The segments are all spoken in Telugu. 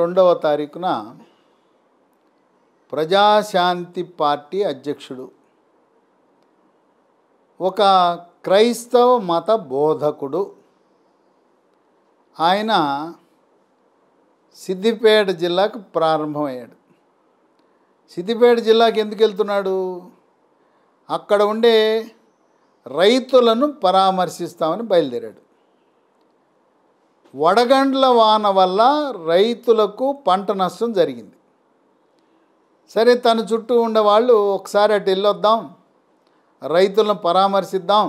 రెండవ తారీఖున ప్రజాశాంతి పార్టీ అధ్యక్షుడు ఒక క్రైస్తవ మత బోధకుడు ఆయన సిద్దిపేట జిల్లాకు ప్రారంభమయ్యాడు సిద్దిపేట జిల్లాకి ఎందుకు వెళ్తున్నాడు అక్కడ ఉండే రైతులను పరామర్శిస్తామని బయలుదేరాడు వడగండ్ల వాన వల్ల రైతులకు పంట నష్టం జరిగింది సరే తన చుట్టూ ఉండేవాళ్ళు ఒకసారి అటు వెళ్ళొద్దాం రైతులను పరామర్శిద్దాం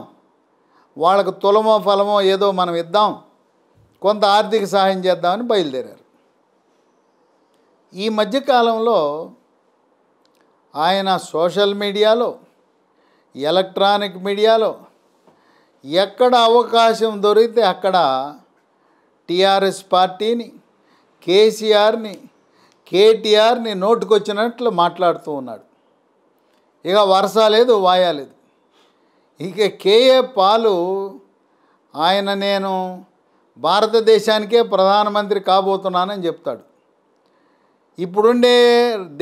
వాళ్ళకు తులమో ఫలమో ఏదో మనం ఇద్దాం కొంత ఆర్థిక సహాయం చేద్దామని బయలుదేరారు ఈ మధ్యకాలంలో ఆయన సోషల్ మీడియాలో ఎలక్ట్రానిక్ మీడియాలో ఎక్కడ అవకాశం దొరికితే అక్కడ టీఆర్ఎస్ పార్టీని కేసీఆర్ని కేటీఆర్ని నోటుకొచ్చినట్లు మాట్లాడుతూ ఉన్నాడు ఇక వరస లేదు వాయాలేదు ఇక కేఏ పాలు ఆయన నేను భారతదేశానికే ప్రధానమంత్రి కాబోతున్నానని చెప్తాడు ఇప్పుడుండే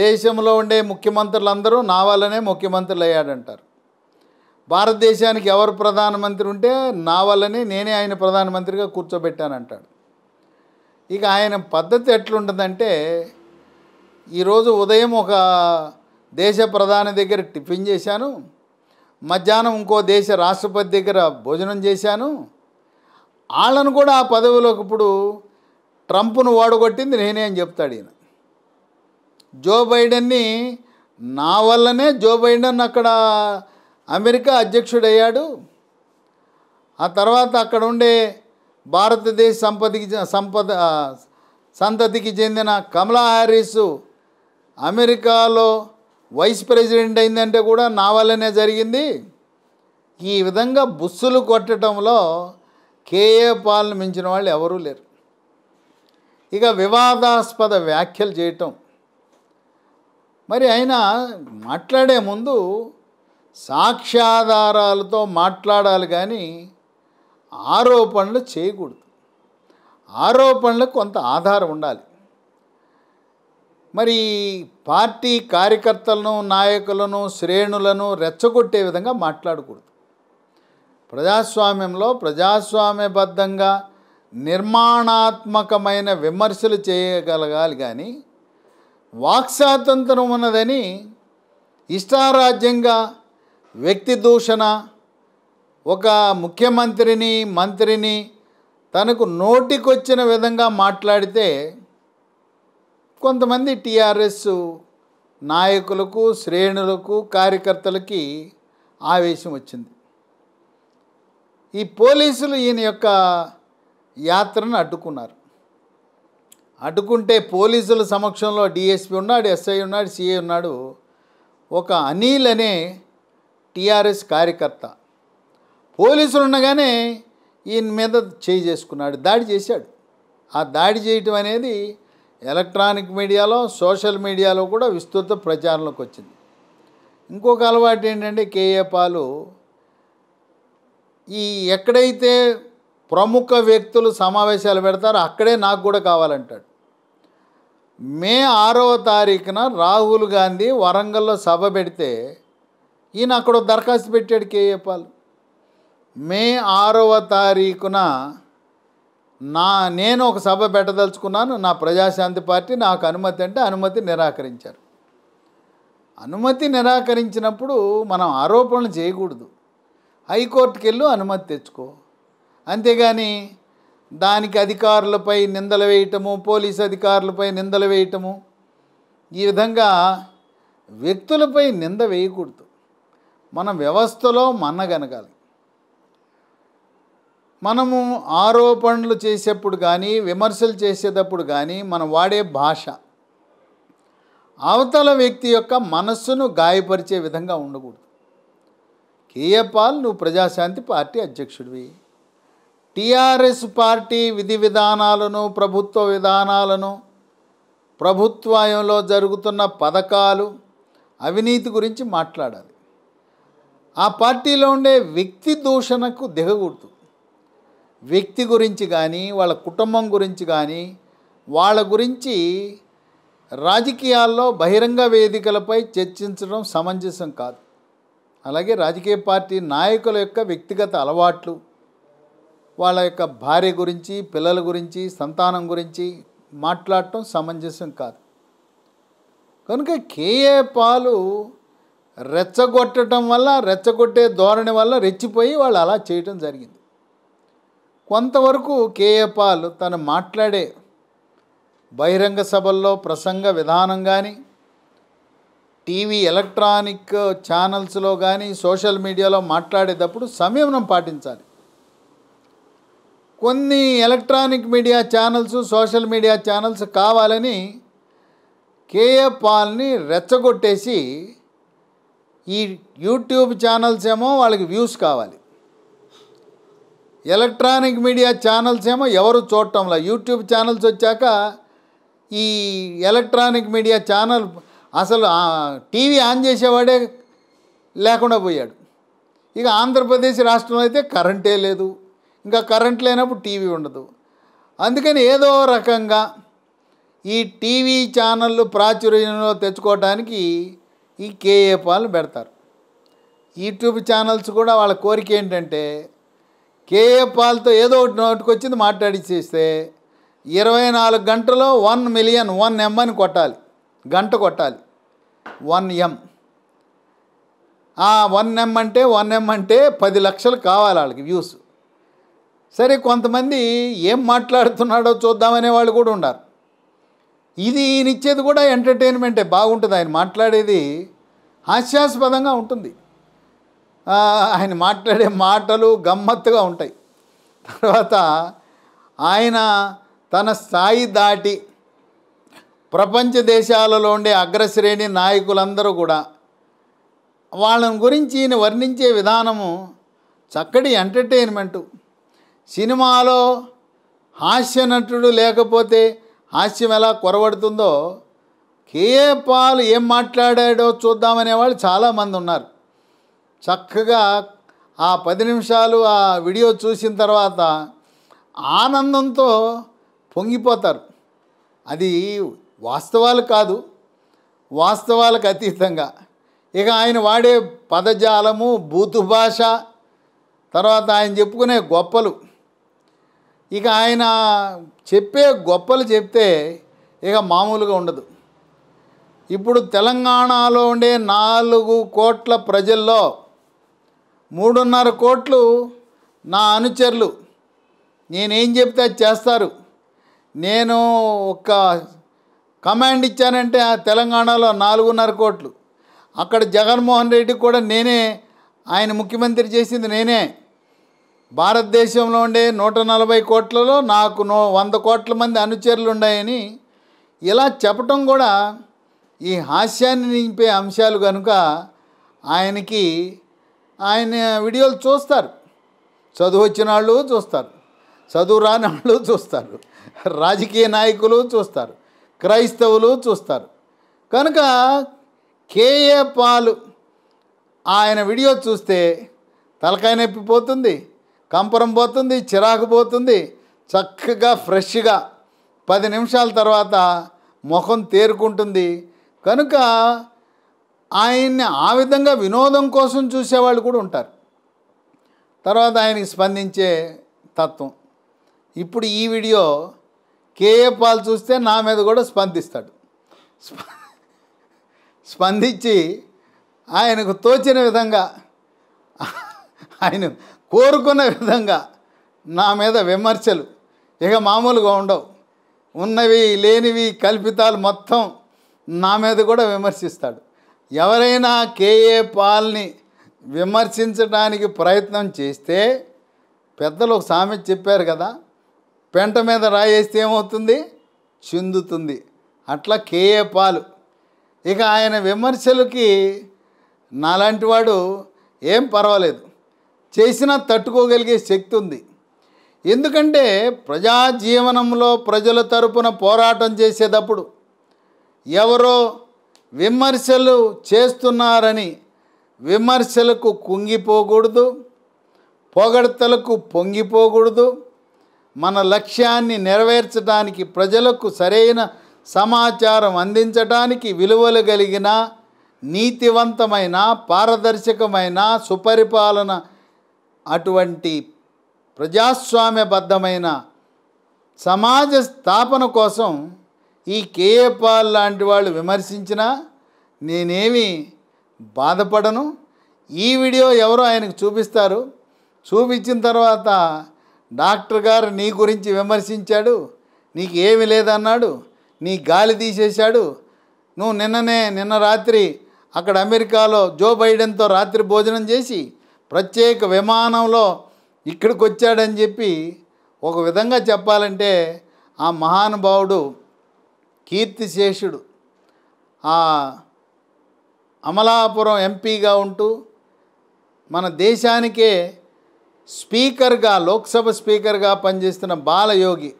దేశంలో ఉండే ముఖ్యమంత్రులందరూ నా వల్లనే ముఖ్యమంత్రులు అయ్యాడంటారు భారతదేశానికి ఎవరు ప్రధానమంత్రి ఉంటే నా వల్లనే నేనే ఆయన ప్రధానమంత్రిగా కూర్చోబెట్టానంటాడు ఇక ఆయన పద్ధతి ఎట్లుంటుందంటే ఈరోజు ఉదయం ఒక దేశ ప్రధాని దగ్గర టిఫిన్ చేశాను మధ్యాహ్నం ఇంకో దేశ రాష్ట్రపతి దగ్గర భోజనం చేశాను వాళ్ళను కూడా ఆ పదవిలోకి ఇప్పుడు ట్రంప్ను వాడగొట్టింది నేనే అని చెప్తాడు ఈయన జో బైడెన్ని నా వల్లనే జో బైడెన్ అక్కడ అమెరికా అధ్యక్షుడయ్యాడు ఆ తర్వాత అక్కడ ఉండే భారతదేశ సంపదకి సంపద సంతతికి చెందిన కమలా హ్యారిస్ అమెరికాలో వైస్ ప్రెసిడెంట్ అయిందంటే కూడా నా వల్లనే జరిగింది ఈ విధంగా బుస్సులు కొట్టడంలో కేఏ పాలన మించిన వాళ్ళు ఎవరూ లేరు ఇక వివాదాస్పద వ్యాఖ్యలు చేయటం మరి ఆయన మాట్లాడే ముందు సాక్ష్యాధారాలతో మాట్లాడాలి కానీ ఆరోపణలు చేయకూడదు ఆరోపణలకు కొంత ఆధారం ఉండాలి మరి పార్టీ కార్యకర్తలను నాయకులను శ్రేణులను రెచ్చగొట్టే విధంగా మాట్లాడకూడదు ప్రజాస్వామ్యంలో ప్రజాస్వామ్యబద్ధంగా నిర్మాణాత్మకమైన విమర్శలు చేయగలగాలి కానీ వాక్స్వాతంత్రం ఉన్నదని ఇష్టారాజ్యంగా వ్యక్తి దూషణ ఒక ముఖ్యమంత్రిని మంత్రిని తనకు నోటికొచ్చిన విధంగా మాట్లాడితే కొంతమంది టీఆర్ఎస్ నాయకులకు శ్రేణులకు కార్యకర్తలకి ఆవేశం వచ్చింది ఈ పోలీసులు ఈయన యొక్క యాత్రను అడ్డుకున్నారు అడ్డుకుంటే పోలీసుల సమక్షంలో డిఎస్పీ ఉన్నాడు ఎస్ఐ ఉన్నాడు సిఐ ఉన్నాడు ఒక అనిల్ అనే టీఆర్ఎస్ కార్యకర్త పోలీసులు ఉండగానే ఈయన మీద చేయి చేసుకున్నాడు దాడి చేశాడు ఆ దాడి చేయటం అనేది ఎలక్ట్రానిక్ మీడియాలో సోషల్ మీడియాలో కూడా విస్తృత ప్రచారంలోకి వచ్చింది ఇంకొక అలవాటు ఏంటంటే కేఏ పాలు ఈ ఎక్కడైతే ప్రముఖ వ్యక్తులు సమావేశాలు పెడతారో అక్కడే నాకు కూడా కావాలంటాడు మే ఆరవ తారీఖున రాహుల్ గాంధీ వరంగల్లో సభ పెడితే ఈయన అక్కడ దరఖాస్తు పెట్టాడు కేఏ మే ఆరవ తారీఖున నా నేను ఒక సభ పెట్టదలుచుకున్నాను నా ప్రజాశాంతి పార్టీ నాకు అనుమతి అంటే అనుమతి నిరాకరించారు అనుమతి నిరాకరించినప్పుడు మనం ఆరోపణలు చేయకూడదు హైకోర్టుకి వెళ్ళు అనుమతి తెచ్చుకో అంతేగాని దానికి అధికారులపై నిందలు వేయటము పోలీసు అధికారులపై నిందలు వేయటము ఈ విధంగా వ్యక్తులపై నింద వేయకూడదు మన వ్యవస్థలో మన్నగనగాలి మనము ఆరోపణలు చేసేప్పుడు కానీ విమర్శలు చేసేటప్పుడు కానీ మనం వాడే భాష అవతల వ్యక్తి యొక్క మనస్సును గాయపరిచే విధంగా ఉండకూడదు కేఎపాల్ నువ్వు ప్రజాశాంతి పార్టీ అధ్యక్షుడివి టీఆర్ఎస్ పార్టీ విధి విధానాలను ప్రభుత్వ విధానాలను ప్రభుత్వంలో జరుగుతున్న పథకాలు అవినీతి గురించి మాట్లాడాలి ఆ పార్టీలో ఉండే వ్యక్తి దూషణకు దిగకూడదు వ్యక్తి గురించి కానీ వాళ్ళ కుటుంబం గురించి కానీ వాళ్ళ గురించి రాజకీయాల్లో బహిరంగ వేదికలపై చర్చించడం సమంజసం కాదు అలాగే రాజకీయ పార్టీ నాయకుల యొక్క వ్యక్తిగత అలవాట్లు వాళ్ళ యొక్క భార్య గురించి పిల్లల గురించి సంతానం గురించి మాట్లాడటం సమంజసం కాదు కనుక కేఏ పాలు రెచ్చగొట్టడం వల్ల రెచ్చగొట్టే ధోరణి వల్ల రెచ్చిపోయి వాళ్ళు అలా చేయటం జరిగింది కొంతవరకు కేఏ పాల్ తను మాట్లాడే బహిరంగ సభల్లో ప్రసంగ విధానం కానీ టీవీ ఎలక్ట్రానిక్ ఛానల్స్లో కానీ సోషల్ మీడియాలో మాట్లాడేటప్పుడు సంయమనం పాటించాలి కొన్ని electronic media channels social media channels కావాలని కేఏ పాల్ని రెచ్చగొట్టేసి ఈ యూట్యూబ్ ఛానల్స్ ఏమో వాళ్ళకి వ్యూస్ కావాలి ఎలక్ట్రానిక్ మీడియా ఛానల్స్ ఏమో ఎవరు చూడటంలా యూట్యూబ్ ఛానల్స్ వచ్చాక ఈ ఎలక్ట్రానిక్ మీడియా ఛానల్ అసలు టీవీ ఆన్ చేసేవాడే లేకుండా పోయాడు ఇక ఆంధ్రప్రదేశ్ రాష్ట్రంలో అయితే కరెంటే లేదు ఇంకా కరెంట్ లేనప్పుడు టీవీ ఉండదు అందుకని ఏదో రకంగా ఈ టీవీ ఛానళ్ళు ప్రాచుర్యంలో తెచ్చుకోవడానికి ఈ కేఏ పాలు పెడతారు యూట్యూబ్ ఛానల్స్ కూడా వాళ్ళ కోరిక ఏంటంటే కేఏ పాలతో ఏదో ఒకటి నోటికి వచ్చింది మాట్లాడిచేస్తే ఇరవై నాలుగు గంటలో వన్ మిలియన్ వన్ ఎం అని కొట్టాలి గంట కొట్టాలి వన్ ఎం వన్ ఎం అంటే వన్ ఎం అంటే పది లక్షలు కావాలి వాళ్ళకి వ్యూస్ సరే కొంతమంది ఏం మాట్లాడుతున్నాడో చూద్దామనే వాళ్ళు కూడా ఉన్నారు ఇది ఈయనిచ్చేది ఇచ్చేది కూడా ఎంటర్టైన్మెంటే బాగుంటుంది ఆయన మాట్లాడేది హాస్యాస్పదంగా ఉంటుంది ఆయన మాట్లాడే మాటలు గమ్మత్తుగా ఉంటాయి తర్వాత ఆయన తన స్థాయి దాటి ప్రపంచ దేశాలలో ఉండే అగ్రశ్రేణి నాయకులందరూ కూడా వాళ్ళని గురించి ఈయన వర్ణించే విధానము చక్కటి ఎంటర్టైన్మెంటు సినిమాలో హాస్య నటుడు లేకపోతే హాస్యం ఎలా కొరవడుతుందో కేఏ పాల్ ఏం మాట్లాడాడో చూద్దామనే వాళ్ళు చాలామంది ఉన్నారు చక్కగా ఆ పది నిమిషాలు ఆ వీడియో చూసిన తర్వాత ఆనందంతో పొంగిపోతారు అది వాస్తవాలు కాదు వాస్తవాలకు అతీతంగా ఇక ఆయన వాడే పదజాలము బూతు భాష తర్వాత ఆయన చెప్పుకునే గొప్పలు ఇక ఆయన చెప్పే గొప్పలు చెప్తే ఇక మామూలుగా ఉండదు ఇప్పుడు తెలంగాణలో ఉండే నాలుగు కోట్ల ప్రజల్లో మూడున్నర కోట్లు నా అనుచరులు నేనేం చెప్తే అది చేస్తారు నేను ఒక కమాండ్ ఇచ్చానంటే ఆ తెలంగాణలో నాలుగున్నర కోట్లు అక్కడ జగన్మోహన్ రెడ్డి కూడా నేనే ఆయన ముఖ్యమంత్రి చేసింది నేనే భారతదేశంలో ఉండే నూట నలభై కోట్లలో నాకు నో వంద కోట్ల మంది అనుచరులు ఉన్నాయని ఇలా చెప్పటం కూడా ఈ హాస్యాన్ని నింపే అంశాలు కనుక ఆయనకి ఆయన వీడియోలు చూస్తారు చదువు వచ్చిన వాళ్ళు చూస్తారు చదువు రాని వాళ్ళు చూస్తారు రాజకీయ నాయకులు చూస్తారు క్రైస్తవులు చూస్తారు కనుక కేఏ పాలు ఆయన వీడియో చూస్తే తలకాయ నొప్పి పోతుంది కంపరం పోతుంది చిరాకు పోతుంది చక్కగా ఫ్రెష్గా పది నిమిషాల తర్వాత ముఖం తేరుకుంటుంది కనుక ఆయన్ని ఆ విధంగా వినోదం కోసం చూసేవాళ్ళు కూడా ఉంటారు తర్వాత ఆయనకి స్పందించే తత్వం ఇప్పుడు ఈ వీడియో కేఏ పాల్ చూస్తే నా మీద కూడా స్పందిస్తాడు స్పందించి ఆయనకు తోచిన విధంగా ఆయన కోరుకున్న విధంగా నా మీద విమర్శలు ఇక మామూలుగా ఉండవు ఉన్నవి లేనివి కల్పితాలు మొత్తం నా మీద కూడా విమర్శిస్తాడు ఎవరైనా కేఏ పాల్ని విమర్శించడానికి ప్రయత్నం చేస్తే పెద్దలు ఒక సామె చెప్పారు కదా పెంట మీద రాయేస్తే ఏమవుతుంది చిందుతుంది అట్లా కేఏ పాలు ఇక ఆయన విమర్శలకి నాలాంటి వాడు ఏం పర్వాలేదు చేసినా తట్టుకోగలిగే శక్తి ఉంది ఎందుకంటే ప్రజా జీవనంలో ప్రజల తరపున పోరాటం చేసేటప్పుడు ఎవరో విమర్శలు చేస్తున్నారని విమర్శలకు కుంగిపోకూడదు పొగడతలకు పొంగిపోకూడదు మన లక్ష్యాన్ని నెరవేర్చడానికి ప్రజలకు సరైన సమాచారం అందించడానికి విలువలు కలిగిన నీతివంతమైన పారదర్శకమైన సుపరిపాలన అటువంటి ప్రజాస్వామ్యబద్ధమైన సమాజ స్థాపన కోసం ఈ కేఏపాల్ లాంటి వాళ్ళు విమర్శించినా నేనేమి బాధపడను ఈ వీడియో ఎవరో ఆయనకు చూపిస్తారు చూపించిన తర్వాత డాక్టర్ గారు నీ గురించి విమర్శించాడు నీకు ఏమి లేదన్నాడు నీ గాలి తీసేశాడు నువ్వు నిన్ననే నిన్న రాత్రి అక్కడ అమెరికాలో జో బైడెన్తో రాత్రి భోజనం చేసి ప్రత్యేక విమానంలో ఇక్కడికి వచ్చాడని చెప్పి ఒక విధంగా చెప్పాలంటే ఆ మహానుభావుడు కీర్తిశేషుడు ఆ అమలాపురం ఎంపీగా ఉంటూ మన దేశానికే స్పీకర్గా లోక్సభ స్పీకర్గా పనిచేస్తున్న బాలయోగి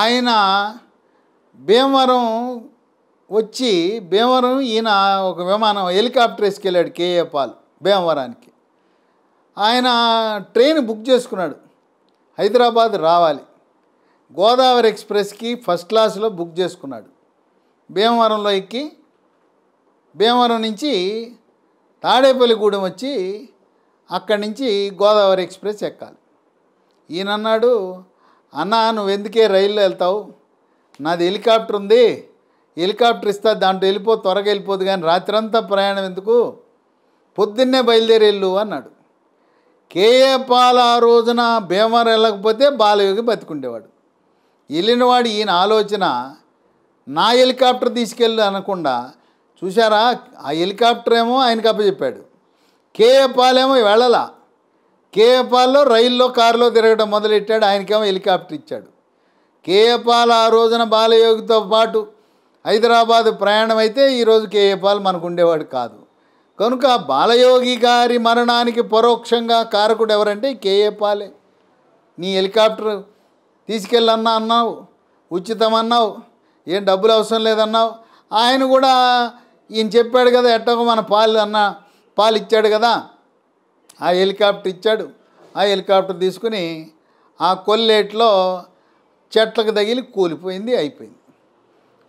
ఆయన భీమవరం వచ్చి భీమవరం ఈయన ఒక విమానం హెలికాప్టర్ వేసుకెళ్ళాడు కేఏ పాల్ భీమవరానికి ఆయన ట్రైన్ బుక్ చేసుకున్నాడు హైదరాబాద్ రావాలి గోదావరి ఎక్స్ప్రెస్కి ఫస్ట్ క్లాస్లో బుక్ చేసుకున్నాడు భీమవరంలో ఎక్కి భీమవరం నుంచి తాడేపల్లిగూడెం వచ్చి అక్కడి నుంచి గోదావరి ఎక్స్ప్రెస్ ఎక్కాలి ఈయన అన్నాడు అన్న నువ్వు ఎందుకే రైల్లో వెళ్తావు నాది హెలికాప్టర్ ఉంది హెలికాప్టర్ ఇస్తా దాంట్లో వెళ్ళిపో త్వరగా వెళ్ళిపోదు కానీ రాత్రంతా ప్రయాణం ఎందుకు పొద్దున్నే బయలుదేరేళ్ళు అన్నాడు కేఏ పాల్ ఆ రోజున భీమవరం వెళ్ళకపోతే బాలయోగి బతికుండేవాడు వెళ్ళినవాడు ఈయన ఆలోచన నా హెలికాప్టర్ తీసుకెళ్ళు అనకుండా చూసారా ఆ హెలికాప్టర్ ఏమో ఆయనకు అప్పచెప్పాడు కేఏ పాలేమో వెళ్ళలా కేఏ పాల్లో రైల్లో కారులో తిరగడం మొదలెట్టాడు ఆయనకేమో హెలికాప్టర్ ఇచ్చాడు కేఏ పాల్ ఆ రోజున బాలయోగితో పాటు హైదరాబాద్ ప్రయాణం అయితే ఈరోజు కేఏ పాల్ మనకు ఉండేవాడు కాదు కనుక బాలయోగి గారి మరణానికి పరోక్షంగా కారకుడు ఎవరంటే కేఏ పాలే నీ హెలికాప్టర్ తీసుకెళ్ళన్నా అన్నావు ఉచితం అన్నావు ఏం డబ్బులు అవసరం లేదన్నావు ఆయన కూడా ఈయన చెప్పాడు కదా ఎట్టకు మన పాలు అన్న పాలు ఇచ్చాడు కదా ఆ హెలికాప్టర్ ఇచ్చాడు ఆ హెలికాప్టర్ తీసుకుని ఆ కొల్లేట్లో చెట్లకు తగిలి కూలిపోయింది అయిపోయింది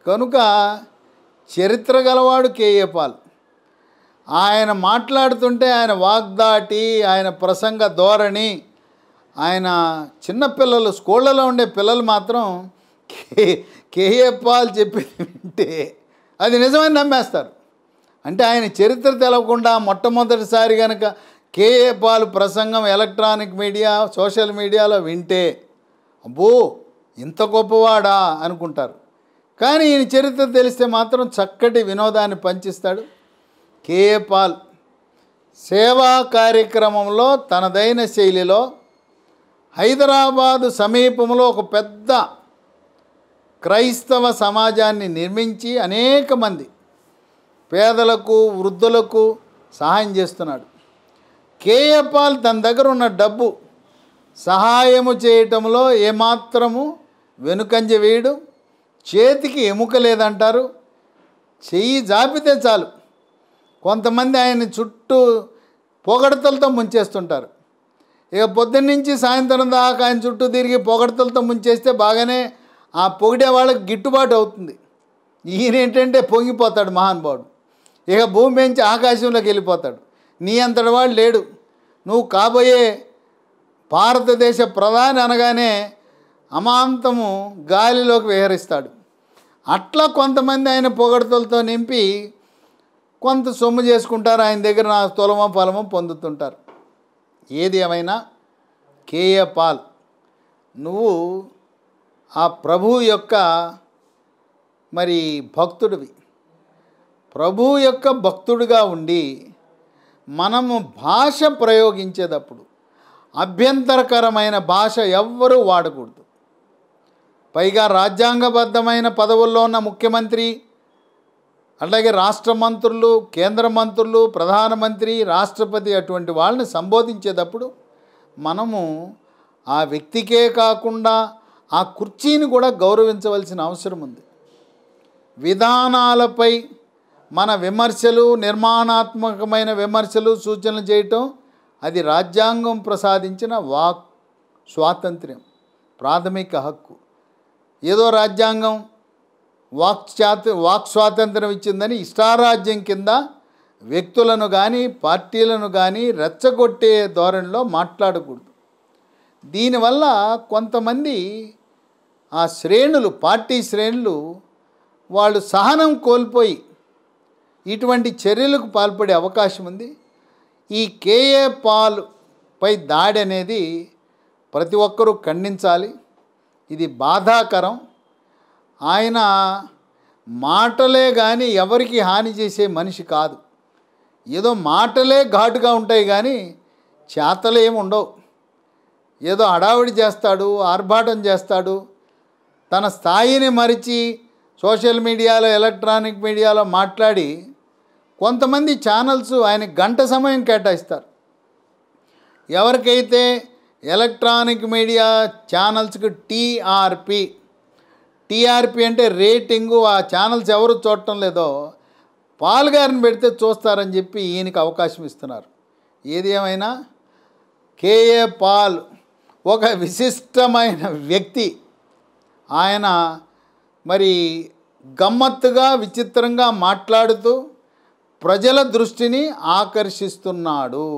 కనుక చరిత్ర గలవాడు కేఏ పాల్ ఆయన మాట్లాడుతుంటే ఆయన వాగ్దాటి ఆయన ప్రసంగ ధోరణి ఆయన చిన్నపిల్లలు స్కూళ్ళలో ఉండే పిల్లలు మాత్రం కే కేఏ పాల్ చెప్పేది వింటే అది నిజమని నమ్మేస్తారు అంటే ఆయన చరిత్ర తెలవకుండా మొట్టమొదటిసారి కనుక కేఏ పాల్ ప్రసంగం ఎలక్ట్రానిక్ మీడియా సోషల్ మీడియాలో వింటే అబ్బో ఇంత గొప్పవాడా అనుకుంటారు కానీ ఈయన చరిత్ర తెలిస్తే మాత్రం చక్కటి వినోదాన్ని పంచిస్తాడు కేఏ పాల్ సేవా కార్యక్రమంలో తనదైన శైలిలో హైదరాబాదు సమీపంలో ఒక పెద్ద క్రైస్తవ సమాజాన్ని నిర్మించి అనేక మంది పేదలకు వృద్ధులకు సహాయం చేస్తున్నాడు కేఏపాల్ తన దగ్గర ఉన్న డబ్బు సహాయము చేయటంలో ఏమాత్రము వెనుకంజ వేయడం చేతికి ఎముక లేదంటారు చెయ్యి జాపితే చాలు కొంతమంది ఆయన చుట్టూ పొగడతలతో ముంచేస్తుంటారు ఇక పొద్దున్న నుంచి సాయంత్రం దాకా ఆయన చుట్టూ తిరిగి పొగడతలతో ముంచేస్తే బాగానే ఆ పొగిడే వాళ్ళకి గిట్టుబాటు అవుతుంది ఈయన ఏంటంటే పొంగిపోతాడు మహానుభావుడు ఇక భూమి నుంచి ఆకాశంలోకి వెళ్ళిపోతాడు నీ అంతటి వాడు లేడు నువ్వు కాబోయే భారతదేశ ప్రధాని అనగానే అమాంతము గాలిలోకి విహరిస్తాడు అట్లా కొంతమంది ఆయన పొగడతలతో నింపి కొంత సొమ్ము చేసుకుంటారు ఆయన దగ్గర నా స్థూలమో ఫలమో పొందుతుంటారు ఏది ఏమైనా కేయ పాల్ నువ్వు ఆ ప్రభు యొక్క మరి భక్తుడివి ప్రభు యొక్క భక్తుడిగా ఉండి మనము భాష ప్రయోగించేటప్పుడు అభ్యంతరకరమైన భాష ఎవ్వరూ వాడకూడదు పైగా రాజ్యాంగబద్ధమైన పదవుల్లో ఉన్న ముఖ్యమంత్రి అలాగే రాష్ట్ర మంత్రులు కేంద్ర మంత్రులు ప్రధానమంత్రి రాష్ట్రపతి అటువంటి వాళ్ళని సంబోధించేటప్పుడు మనము ఆ వ్యక్తికే కాకుండా ఆ కుర్చీని కూడా గౌరవించవలసిన అవసరం ఉంది విధానాలపై మన విమర్శలు నిర్మాణాత్మకమైన విమర్శలు సూచనలు చేయటం అది రాజ్యాంగం ప్రసాదించిన వాక్ స్వాతంత్ర్యం ప్రాథమిక హక్కు ఏదో రాజ్యాంగం వాక్ చాత వాక్ స్వాతంత్రం ఇచ్చిందని ఇష్టారాజ్యం కింద వ్యక్తులను కానీ పార్టీలను కానీ రెచ్చగొట్టే ధోరణిలో మాట్లాడకూడదు దీనివల్ల కొంతమంది ఆ శ్రేణులు పార్టీ శ్రేణులు వాళ్ళు సహనం కోల్పోయి ఇటువంటి చర్యలకు పాల్పడే అవకాశం ఉంది ఈ కేఏ పాల్ పై దాడి అనేది ప్రతి ఒక్కరూ ఖండించాలి ఇది బాధాకరం ఆయన మాటలే కానీ ఎవరికి హాని చేసే మనిషి కాదు ఏదో మాటలే ఘాటుగా ఉంటాయి కానీ చేతలు ఏమి ఉండవు ఏదో హడావిడి చేస్తాడు ఆర్భాటం చేస్తాడు తన స్థాయిని మరిచి సోషల్ మీడియాలో ఎలక్ట్రానిక్ మీడియాలో మాట్లాడి కొంతమంది ఛానల్స్ ఆయన గంట సమయం కేటాయిస్తారు ఎవరికైతే ఎలక్ట్రానిక్ మీడియా ఛానల్స్కి టీఆర్పి టీఆర్పి అంటే రేటింగు ఆ ఛానల్స్ ఎవరు చూడటం లేదో పాల్గారిని పెడితే చూస్తారని చెప్పి ఈయనకి అవకాశం ఇస్తున్నారు ఏది ఏమైనా కేఏ పాల్ ఒక విశిష్టమైన వ్యక్తి ఆయన మరి గమ్మత్తుగా విచిత్రంగా మాట్లాడుతూ ప్రజల దృష్టిని ఆకర్షిస్తున్నాడు